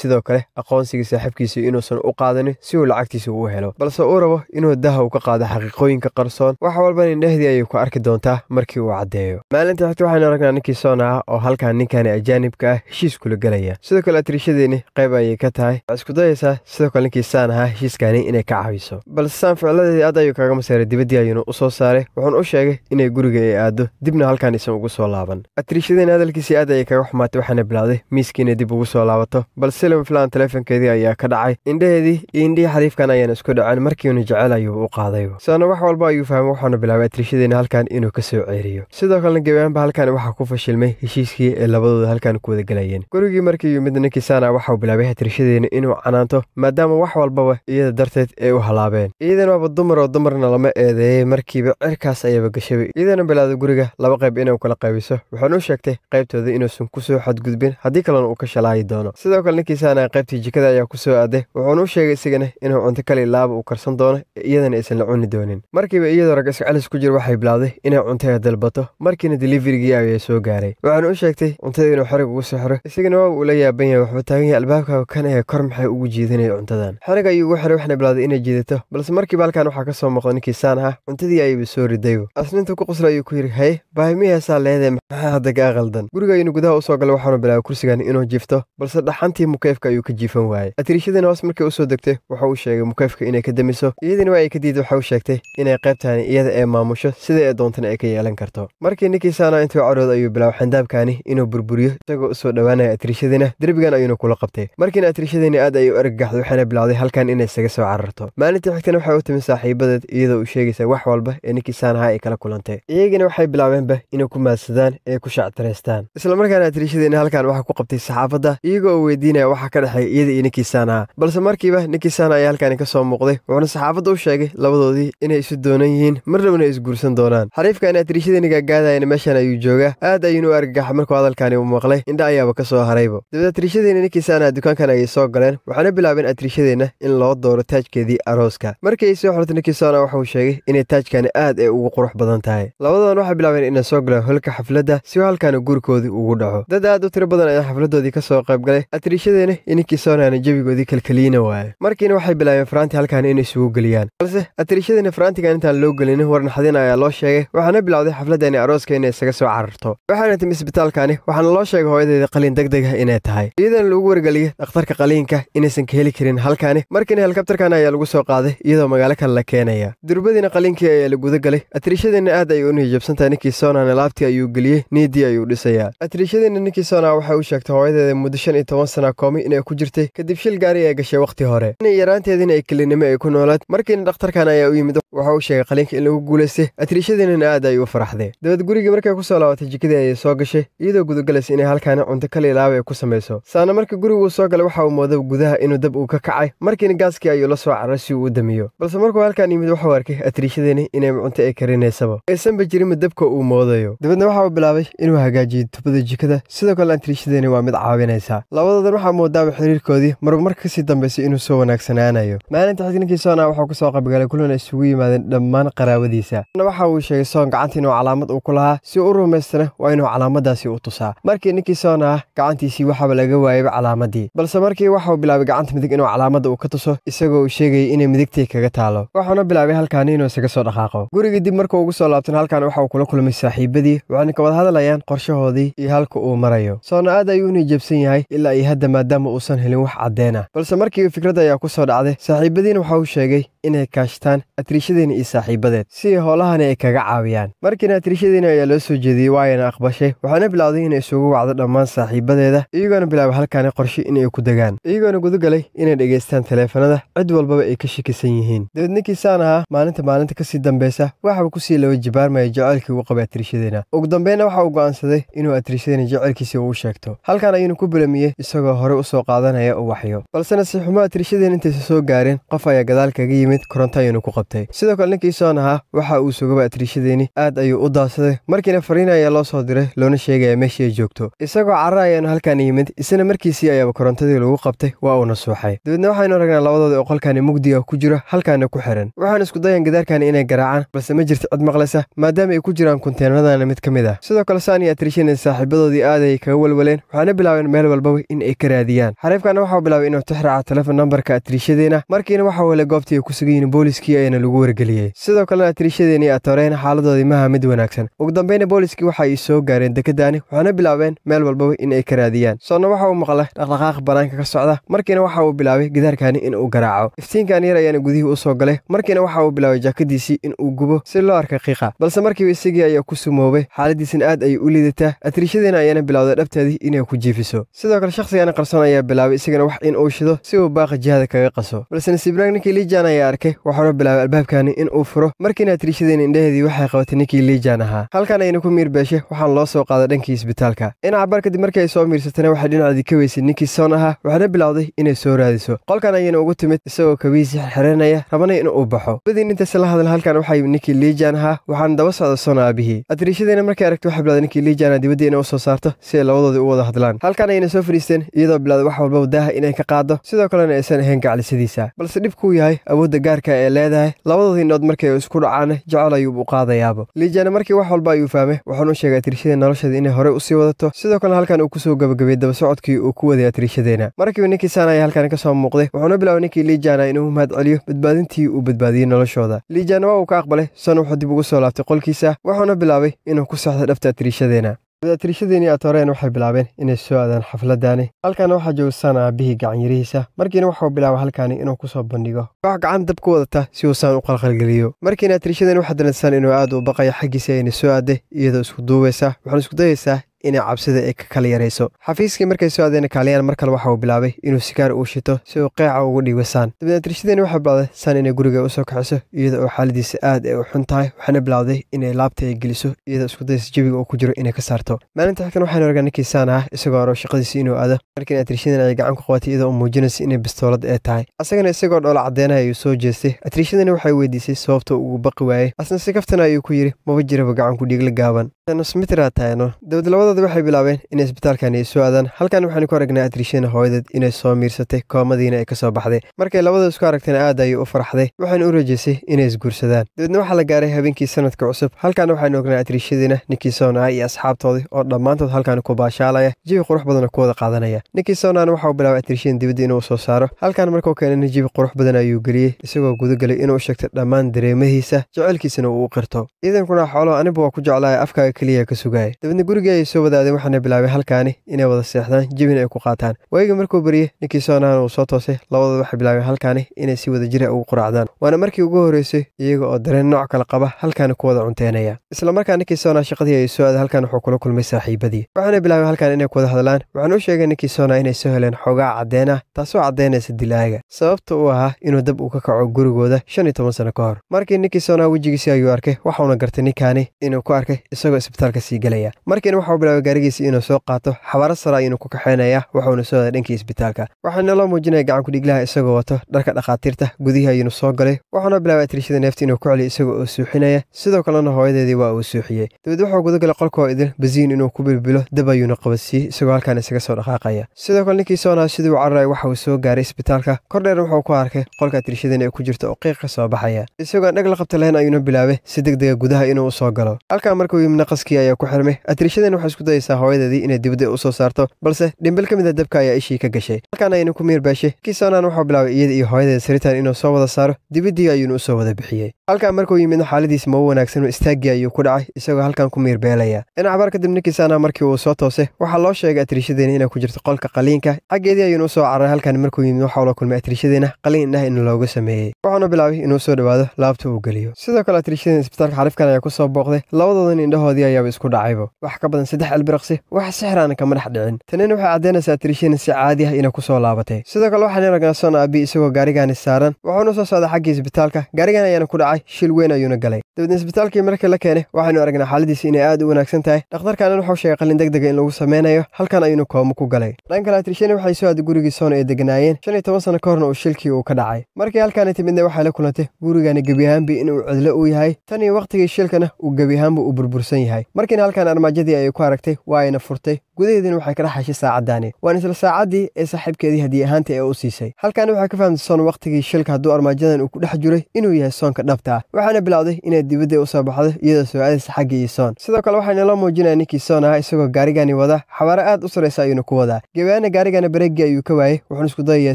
sidoo kale aqoonsigii saaxiibkiisa inuusan u qaadanin si uu lacagtiisa ugu helo balse uu rabo inuu daha uu ka qaado xaqiiqooyinka qarsoon wax walban indhehdi ayuu ku arki doontaa markii uu caddeeyo maalinta xigta waxaynu aragnaa ninkii soona ah oo halkaan ninkaani ajaanibka ah heshiis kula gelaya sidoo kale atirishadeeni qayb ayay ka tahay waxay isku dayaysaa sidoo kale ninkii saan ahaa heshiiskaani inay ka caawiso balse saan ficladeedii aad ayuu kaaga maseeray dibaddii ayuuna u soo saaray wuxuuna u sheegay inay guriga ay aado dibna halkaan ugu soo laaban atriishadeeni hadalkiisii aad ayay kaga xumaatay waxaana bilowday miiskiina inay dib ugu soo laabato balse lowflan taleefonkeedii ayaa ka dhacay indhaheedii iyo indhihii xariifkan ayaan isku dhaceen markiinu jecel ayuu u qaaday sidana wax walba ayuu fahmay waxaanu bilaabay atrishadeenna halkan inuu ka soo ceeriyo sidoo kalena gebaanba halkan waxaa ku fashilmay heshiiskii ee labadooda halkan ku wada gelayeen gurigii markii yimid ninkii sana waxau bilaabay atrishadeena inuu canaanto maadaama wax walbaba iyada darteed ay u halaabeen iyadan waaba dumar oo dumarna lama eedeeyey markiiba cirkaas ayaba gashabay iyadana bilaawday guriga laba qayb inuu kala qaybiso waxaanu u sheegtay qaybtooda inuusan ku soo xadgudbin haddii kalena ka shalaayi doono sidoo kale ninkii ninkiisaana qaybtii jikada ayaa ku soo aaday wuxuuna u sheegay isagana inuu cunto kali laaba uu karsan doono iyadana aysan la cuni doonin markiiba iyadoo rag iscalis ku jir waxay bilowday inay cuntada dalbato markiina deliverigii ayaa soo gaaray waxaana u sheegtay cuntada inuu xarig ugu soo xiro isagana waaba uu la yaaban yahay waxba taagan yahay albaabka kan ee kor maxay ugu jiidanaya cuntadan xarig ayuu ugu xiray waxna bilowday inay jiidato balse markiiba halkan waxaa ka soo muuqda ninkii saan ah cuntadii ayaba soo riday asninta ku qosla ayuu ku yiri haye baahimi heesaa leedee maxaa hadda kaa qaldan guriga aynu gudaha u soo waxaanu bilaabay kursigan inuu jifto balse dhaxantii mukeefka ayuu ka jiifan waayey atiirishadina hoos markay usoo degtay waxa uu sheegay mukeefka inay ka damiso iyadiina waa ay ka diida waxa u sheegtay inay qaybtaani iyada ee maamusho sida ee doontana ay ka yeelan karto markii ninkii saana intuu carood ayuu bilaabo xandaabkaani inuu burburiyo isagoo usoo dhowaanaya atiirishadiina derbigan ayuuna kula qabtay markiina atiirishadiina aad ay u ergagaxdo waxayna bilacday halkan inay isaga soo cararto maalintii xigtana waxay u timi saaxiibadeed iyadoo uu sheegaysa wax walba ee ninkii saanaha ay kala kulantay iyagina waxay bilaabeenba inay ku maadsadaan ee ku shactiraystaan islamarkaana atiirishadiina halkan waxaa ku qabtay saxaafadda iyagoo weydiinaya waxaa ka dhexeeya iyada iyo ninkii saana balse markiiba ninkii saana ayaa halkaani ka soo muuqday wuxuuna saxaafadda u sheegay labadoodii inay isu doonan yihiin mar dhowna ay isguursan doonaan xariifkaani atriishadii gaadayana meeshaan ayuu joogaa aad ayuuna u argagaxa markuu hadalkani uu maqlay indha ayaaba ka soo harayba dabeed atriishadeenna ninkii saana dukaankan ayay soo galeen waxaana bilaabeen atriishadeenna in loo dooro taajkeedii arooska markii ay soo xortay ninkii saana waxauu sheegay inay taajkani aad ay ugu qurux badan tahay labadoodan waxay bilaabeen inay soo galeen holka xafladda si halkaana gurikoodii ugu dhaco dad aad u tiro badan ayaa xafladooda munaasabadooda kasoo qaybgalay atriishadeena ininkiisoon aana jebigoodii kalkeliyina waaye markiina waxay bilaabeen faraantii halkan inay isugu geliyaan balse atriishadeena faraantigan intaan loo gelin waran xadin ayaa loo sheegay waxaana bilowday xafladeeni arooska inay isaga soo cararto waxaana timi isbitaalkani waxaana loo sheegay hooyadeeda qaliin degdeg ah inay tahay iyadana lagu wargeliyey dhakhtarka qaliinka inaysan ka heli karin halkaani markiina helkabtarkan ayaa lagu soo qaaday iyadoo magaalo kale la keenaya durbadiina qaliinkii ayaa la guda galay atriishadeena aad ayay u nihijabsantahay ninkii soonana laabtii ayuu geliyey niidii ayuu dhisayaa atriishadeena ninkii soona waxa uu sheegtay magacedeeda muddo shan iyo toban sana koomi inay ku jirtay kadib shil gaari ay gashay wakhti hore inay yaraanteedina ay kelinnimo ay ku noolaad markiina dhakhtarkan ayaa u yimid waxa uu sheegay qaliinka in lagu guulaystay atriishadiinana aad ay u faraxday dabad gurigii markay ku soo laabatay jikadii ayay soo gashay iyadoo gudagelaysa inay halkaana cunto kaliilaaba ay ku samayso saana markii uu soo galay waxa uu mooda gudaha inuu dab uu ka kacay markiina gaaskii ayuu la soo caray si uu u damiyo balse markuu halkaan yimid waxuu arkay atriishadiina inay cunto ay karinaysaba aysanba jirinba dabka uu moodayo dabadna waxa uu bilaabay inuu hagaajiyo tubada jikada sidoo kalena atriishadiina waa mid caawinaysaa labadoodan waxaa moodaaba xiriirkoodii marmar kasii dambaysay inuu soo wanaagsanaanayo maalinta xigninkii soona wuxuu kusoo qaybgalay kulan isugu yimaadeen dhammaan qaraawadiisa na waxa uu sheegay soon gacanta inuu calaamad uu ku lahaa si u rumaystana waa inuu calaamaddaasi u tusaa markii ninkii soona ah gacantiisii waxaaba laga waayaba calaamaddii balse markii waxauu bilaabay gacanta midig inuu calaamadda uu ka tuso isagoo uu sheegayay inay midigtay kaga taalo wuxuuna bilaabay halkaani inuu isaga soo dhaqaaqo gurigii dib markuu ugu soo laabtan halkan waxa uu kula kulmay saaxiibadii waxayna ka wada hadlayaan qorshahoodii iyo halka uu marayo soona aad ayuuni jabsan yahay ilaa iyo hadda maadaama uusan helin wax caddeena ah. balse markiiba fikradda ayaa ku soo dhacday saaxiibadiina waxa uu sheegay inay kaashtaan atriishadeena iyo saaxiibadeed si howlahana ay kaga caawiyaan markiina atriishadiina ayaa loo soo jeediyey waayana aqbashay waxaana bilowday inay isugu wacdo dhammaan saaxiibadeeda iyagoona bilaabay halkaani qorshe inay ku degaan iyagoona gudagalay inay dhegaystaan taleefanada cid walbaba ay ka shikisan yihiin dabeed ninkii ahaa maalinta maalinta kasii dambeysa waxaba kusii laba jibaarmaya jecelkii uu qabay atriishadeena ugu dambeyna waxa uu go'aansaday inuu atriishadeena jecelkiisii uu sheegto halkan sheegay inuu ku bulamiyey isagoo hore u soo qaadanaya uwaxyo balse nasiixumo atriishadeen intaysa soo gaareen qof ayaa gadaal kaga yimid koronto ayuunu ku qabtay sidoo kale ninkii soon ahaa waxa uu sugaba atriishadeeni aad ayuu u daasaday markiina fariina ayaa loo soo diray loona sheegaya meeshii ay joogto isagoo carar ayaanu halkaani yimid isna markiisii ayaaba korontadii lagu qabtay waa uuna suuxay dabeedna waxaynu aragnaa labadooda oo qolkaani mugdiga ku jiro halkaana ku xiran waxaan isku dayan gadaarkaani inay garaacaan balse ma jirta cid maqlaysa maadaama ay ku jiraan kunteenaradaana mid ka mid ah sidoo kale saan iyo atriishadeeni saaxiibadoodii aad ayay kaga walwaleen waxaana bilaabeen meel walbaba in ay ka raadiyaan xariifkana waxau bilaabay inuu tix raaca telefon nambarka atriishadeena markiina waxa weele goobtii ay ku sugan sugayiin booliskii ayaana lagu wargeliyey sidoo kalena atriishadeena iyo atoreyna xaaladoodii maha mid wanaagsan ugu dambayna booliiskii waxa ay soo gaareen dekedaani waxaana bilaabeen meel walbaba in ay ka raadiyaan soonna waxa uu maqlay dhaqdhaqaaq banaanka ka socda markiina waxa uu bilaabay gidaarkani in uu garaaco iftiinkan yar ayaana gudihii u soo galay markiina waxa uu bilaabay jaakadiisii in uu gubo si loo arka qiiqa balse markiiba isagii ayaa ku sumoobay xaaladiisana aad ayay u liidataa atriishadeena ayaana bilowday dhabteedii inay ku jiifis buufiso sidoo kale shakhsigana qarsoon ayaa bilaabay isagana wax in uu shido si uu baaqa jihada kaga qaso balse nasiibnaag ninkii liijan ayaa arkay waxauna bilaabay albaabkani in uu furo markiina triishadeen indhaheedii waxay qabatay ninkii liijan ahaa halkan ayna ku miir beeshe waxaana loo soo qaaday dhankii isbitaalka dhinaca bar kadib markii ay soo miirsatana waxay dhinaceedii ka weysay ninkii soon ahaa waxaana bilowday inay soo raadiso qolkan ayayna ugu timid isagoo kabiisi xirxireenaya rabanay in uu baxo badii nintaas la hadla halkan waxaa waxay ninkii liijan ahaa waxaana daba socda soon aabihii atriishadeyna markay aragtay waxay bilowday ninkii liijaan dibadda inay u soo saarto si ay labadoodii u wada hadlaan halkan ayna soo fadhiisteen iyadoo bilaad wax walba daaha inay ka qaado sidoo kalena aysan ahayn gaclisadiisa balse dhibku u yahay awoodda gaarka ee leedahay labadoodii nood markay isku dhacaana jecel u qaadayaabo liijana markii wax walba ayuu fahmay waxaanu sheegay tirishada nolosheeda inay horey usii wadato sidoo kalena halkan uu kusoo gabagabay daba socodkii uu ku waday tirishadeena markiiba ninkii saan ayaa halkan ka soo muuqday wuxuuna bilaabay ninkii liijana inuu mahad celiyo badbaadintii uu badbaadiyey noloshooda liijana waa uu ka aqbalay son wuxuu dib ugu soo laabtay qolkiisa wuxuuna bilaabay inuu ku seexda dhafta tirishadeena madaatiriishadeeni aad horeen waxay bilaabeen inay soo aadaan xafladdani halkaana waxaa jooga san aabihii gacanyarihiisa markiina waxau bilaaba halkani inuu ku soo bandhigo koox gacan dab ku wadata si uu saan u qalqalgeliyo markiina atirishadeeni waxaa dareensaan inuu aad u baqayo xaggiisa ayna soo aaday iyadoo isku duubaysa waxaan isku dayaysaa inay cabsida ay ka kala yarayso xafiiskii markay soo aadeen kaaliyaan mar kale waxa uu bilaabay inuu sikaar uu shito si uu qeeca ugu dhiibo saan dabeedna tirshadeen waxay bilowday saan inay guriga usoo kaxiso iyada oo xaaladiisa aad ay u xun tahay waxaana bilowday inay laabta ay geliso iyada iskudaysa jebiga uu ku jiro inay ka saarto maalinta xigtan waxaana orgaaninkii saan ah isagoo aro shaqadiisa inuu aado markiina atriishadan ay gacan ku qabatay iyadoo u muujinaysa inay bistoolad ee tahay asagana isagoo dhoola caddeynaya ayuu soo jeestay atriishadani waxay weydiisay sababta ugu baqi waayey asna si kaftana ayuu ku yidhi maba jiraba gacan ku dhiigla gaaban smitra tahayno dowad labadooda waxay bilaabeen inay isbitaalkan ay aadaan halkan waxaanu ku aragnaa adrishiina hooyadeed inay soo miirsatay koomadiina ay ka soo baxday markay labada isku aragtayna aad ayuu u farxday waxaanu u rajaysay inay isguursadaan dabadna waxaa la gaaray habeenkii sannadka cusub halkaana waxaanu ognaa adriishadiina ninkii iyo asxaabtoodii oo dhammaantood halkan ku baashaalaya jibi qurux badana ku wada qaadanaya ninkii soonaana waxauu bilaabay adrishiin dibadda inuu soo saaro halkaan markuu keenayna jibi qurux badan ayuu geliyey isagoo gudagalay inuu sheegtay dhammaan dareemahiisa jecelkiisana uu u qirto ciidankuna xoolo aniba waa ku jeclaaya afkaaga keliya ka sugaya dabeedna gurigii ay soo wadaadeen waxaana bilaabay halkaani inay wada seexdaan jibin ay ku qaataan waayiga markuu bariyey ninkii soonaana uu soo toosay labadooda waxay bilaabeen halkaani inay si wada jira ah ugu quraacdaan waana markii ugu horreysay iyaga oo dareen nooc kale qaba halkaana ku wada cunteynaya isla markaa ninkii soonaa shaqadii ay soo aaday halkan wuxuu kula kulmay saaxiibadii waxaana bilaabay halkaan inay ku wada hadlaan waxaan u sheegay ninkii soonaa inay soo heleen xoogaa caddeen ah taasoo caddeynaysa dilaaga sababta uu ahaa inuu dab uu ka kaco gurigooda shan iyo toban sano ka hor markii ninkii soonaa wejigiisii ayuu arkay waxauna gartay ninkaani inuu ku arkay isagoo isbitaalka sii galaya markiina waxau bilaabay gaarigiisii inuu soo qaato xabaaro sara ayuunu ku kaxeynaya wuxuuna soo dhankii isbitaalka waxaana loo muujinaya gacan dhiglaha isagoo wato dharka dhakhaatiirta gudihii ayuunu soo galay waxaana bilaabay atriishada neefta inuu ku celiyo isaga oo suuxinaya sidoo kalena hooyadeedii waa uu suuxiyey dabeed wuxuu gudagalay qolkao idil baziin inuu ku bilbilo dab ayuuna qabadsiiyey isagoo halkaan isaga soo dhaqaaqaya sidoo kale ninkii soonaha uu cararaya waxa uu soo gaaray isbitaalka kor kordheer wuxuu ku arkay qolka atriishadana ay ku jirto oo qiiq ka soo baxaya isagoon dhag la qabta lahayn ayuuna bilaabay si deg dega gudaha inuu u soo galo halkaa markuu yimna maqaskii ayaa ku xirmay atriishadeen waxaa isku dayeysaa hooyadeedii inay dibadda u soo saarto balse dhimbil ka mid a ah dabka ayaa ishii ka gashay halkaan aynu ku miir baashay kiisoonaan bilaabay iyada iyo hooyadeeda saritan inuu soo wada saaro dibaddii ayuuna u soo wada bixiyey halkaan markuu yimidna xaaladiisa mau wanaagsan istaaggii ayuu ku dhacay isagoo halkan ku miir dhinac baar kadib ninkiisaanaa markii uu soo toosay waxaa loo sheegay atriishadeena inay ku jirto qolka qaliinka xaggeedii ayuuna usoo cararay halkan markuu yimid waxaa ula kulmay atriishadeena qaliin ah in looga sameeyey wuxuuna bilaabay inuu soo dhawaado laabta uu geliyo sidoo kale atriishadeen isbitaalka xarifkan ayaa ku soo booqday labadoodana indhahoodii geeridii ayaaba isku dhacayba wax ka badan saddex albiraqsi wax sixiraana kama dhex dhicin tanina waxay caddaynaysaa tirishiina si caadi ah inay ku soo laabatay sidoo kale waxaan aragnaa son aabi isagoo gaarigaani saaran wuxuuna soo socday xaggii isbitaalka gaarigan ayaana ku dhacay shil weyn ayuuna galay dabeedna isbitaalkii markii la keenay waxaynu aragnaa xaaladiisi inay aad u wanaagsan tahay dhakhtarkaanan wuxuu sheegay qalin degdega ah in lagu sameynayo halkan ayuuna koomo ku galay dhan kale tirishiina waxay soo aada gurigii son ay deganaayeen shan iyo toban sano ka horna uu shilkii uu ka dhacay markii halkaana timidna waxay la kulantay gurigani gebi ahaanbi inuu cidlo u yahay tan iyo wakhtigii shilkana uu gebi ahaanba u burbursan yahay leeyahay markiina halkan armaajadii ayay ku aragtay waa ayna furtay gudaheedina waxay ka dhex heshay saacaddaani waan isla saacaddii ee saaxiibkeedii hadiye ahaanta ee u siisay halkaana waxay ka soon wakhtigii shilka hadduu armaajadan uu ku dhex jiray inuu yahay soonka dhabta ah waxaana bilowday inay dibadda u soo baxdo iyadoo soo aadaysa xagga iyo soon sidoo kale waxay nala muujinaya ninkii soon ahaa isagoo gaarigani wada xabaare aad u saraysa ayuuna ku wadaa gebayaana gaarigana bareeggii ayuu ka waayey wuxuuna isku dayayaa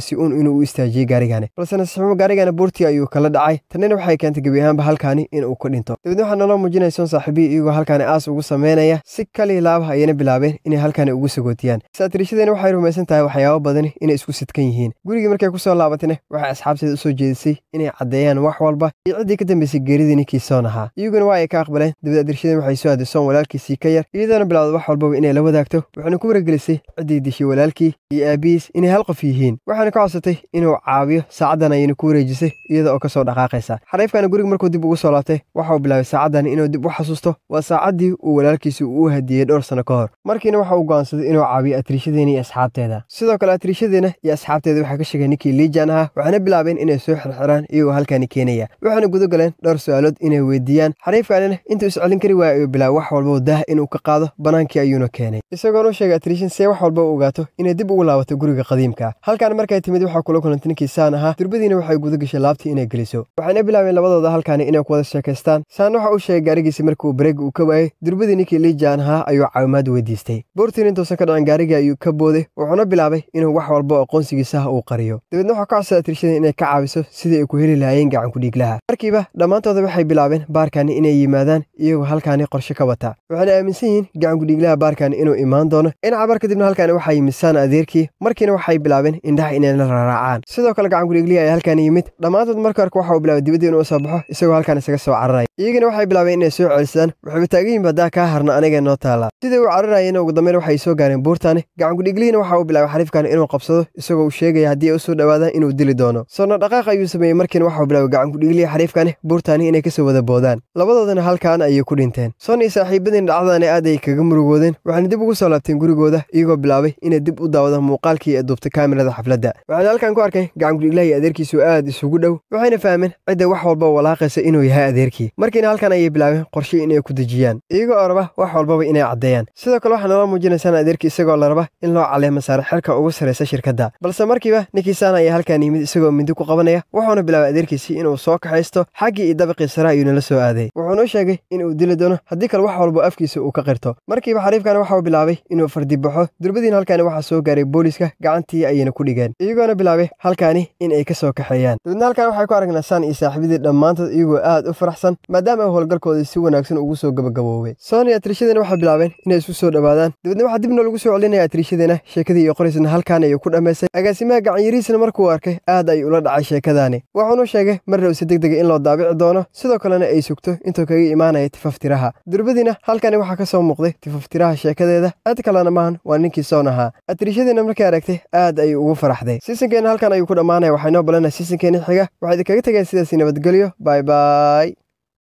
si uun inuu u istaajiyey gaarigani balse nasiiximo gaarigana buurtii ayuu kala dhacay tannina waxay keentay gebi ahaanba halkani in uu ku dhinto dabeedna waxaa naloo muujinaya soon saaxiibihii iyagoo halkaani aas ugu sameynaya si kaliya laabaha ayayna bilaabeen inay halkani ugu sagootiyaan saatirishadeen waxay rumaysan tahay waxyaabo badani inay isku sidkan yihiin gurigii markay ku soo laabatayna waxay asxaabteeda usoo jeedisay inay caddeeyaan wax walba iyo ciddii ka dambaysay geeridii ninkii soon ahaa iyaguna waa ay ka aqbaleen dabeed adirishadeen waxay soo aaday soon walaalkiisii ka yar iyadoona bilaawda wax walbaba inay la wadaagto waxaana ku wargelisay ciddii dishay walaalkii iyo aabihiis inay hal qof yihiin waxaana ka codsatay inuu caawiyo saacaddan ayayna ku wareejisay iyada oo kasoo dhaqaaqaysa xariifkana guriga markuu dib ugu soo laabtay waxa uu bilaabay saacaddan inuu dib u xasuusto waa saacad saacadii uu walaalkiisa uu u hadiyey dhowr sano ka hor markiina waxa uu go'aansaday inuu caawiyo atriishadeena iyo asxaabteeda sidoo kale atriishadeena iyo asxaabteeda waxaa ka shegeen ninkii liijan ahaa waxayna bilaabeen inay soo xirxiraan iyagoo halkaani keenaya waxayna guda galeen dhowr su-aalood inay weydiiyaan xariifkaanina intuu iscelin kari waaya ayuu bilaabay wax walbou daah inuu ka qaado bannaankii ayuuna keenay isagoona u sheegay atriishan see wax walba u ogaato inay dib ugu laabato guriga qadiimka halkaan markay timid waxaa kula kulantay ninkii saan ahaa durbadiina waxay guda gashay laabtii inay geliso waxayna bilaabeen labadooda halkaani inay ku wada sheekaystaan saan waxa uu sheegay gaarigiisa markii uu bareega uu ka waayay galay durbadii ninkii liijan ahaa ayuu caawimaad weydiistay buurtiin intuusan ka dhicin gaariga ayuu ka booday wuxuuna bilaabay inuu wax walba oqoonsigiisaha uu qariyo dabeedna waxuu ka codsaday tirshada inay ka caawiso sidii ay ku heli lahayeen gacankudhiiglaha markiiba dhammaantooda waxay bilaabeen baarkani inay yimaadaan iyagoo halkaani qorshe ka wata waxaana aaminsan yihiin dhiiglaha baarkani inuu imaan doono inacabar kadibna halkaani waxaa yimisaan adeerkii markiina waxay bilaabeen indhaha inayna la raraacaan sidoo kale gacankudhiiglihi ayaa halkaani yimid dhammaantood markii horka waxa uu bilaabay dibadda inuu soo baxo isagoo halkaan isaga soo cararaya iyagina waxay bilaabeen inay soo celisadaan waxayba taagan dhigliin baa daa harna aniga noo taala sidai uu cararayana ugu dambeyn waxay soo gaareen buurtaani gacanku-dhiglihiina waxa uu bilaabay xariifkan inuu qabsado isagoo uu sheegaya hadii ay u soo dhowaadaan inuu dili doono soona dhaqaaq ayuu sameeyey markiina waxauu bilaabay gacankudhiglihi xariifkani buurtaani inay kasoo wada boodaan labadoodana halkaan ayay ku dhinteen soon iyo saaxiibadiin dhacdaani aad ay kaga murugoodeen waxaana dib ugu soo laabteen gurigooda iyagoo bilaabay inay dib u daawadaan muuqaalkii ee duubta kaamirada xafladda waxaana halkan ku arkay gacankudhigliha iyo adeerkiisu aad isugu dhow waxayna fahmeen cidda wax walba walaaqaysa inuu yahay adeerkii markiina halkan ayay bilaabeen qorshe inay ku dejiyaan iyagoo oo raba wax walbaba inay caddeeyaan sidoo kale waxaa naloo muujinaysaan adeerkii isagoo la raba in loo caleema saaro xerka ugu sarraysa shirkadda balse markiiba ninkii saana ayaa halkaan yimid isagoo mindi ku qabanaya wuxuuna bilaabay adeerkiisii inuu soo kaxaysto xaggii iyo dabaqii sare ayuu nala soo aaday wuxuuna u sheegay inuu dili doono haddii kale wax walba afkiisa uu ka qirto markiiba xariifkana waxauu bilaabay inuu fardibaxo durbadiina halkaani waxaa soo gaaray booliiska gacantii ayayna ku dhigeen iyagoona bilaabay halkaani in ay ka soo kaxeeyaan dabeedna halkaan waxay ku aragnaa saan iyo saaxiibadii dhammaantood iyagoo aad u faraxsan maadaama ay howlgalkoodii si wanaagsan ugu soo gabagabo gaboobay sooniy atriishadeena waxay bilaabeen inay isu soo dhowaadaan dabeedna waxaa dibna lagu soo celinaya atriishadeena sheekadii iyo qoraysna halkaan ayuu ku dhammaystay agaasimaha gacanyarihiisna markuu arkay aad ayuu ula dhacay sheekadaani wuxuunu sheegay marna uuse degdega ah in loo daabici doono sidoo kalena ay sugto intuu kaga imaanaya tifaftiraha durbadiina halkani waxaa ka soo muuqday tifaftiraha sheekadeeda cid kalena maahan waa ninkii soon ahaa atriishadeena markay aragtay aad ayuu ugu faraxday siisankeenna halkan ayuu ku dhammaanaya waxaynoo balana siisankeena xiga waxaa idinkaga tegeen sidaasi nabadgelyo baybay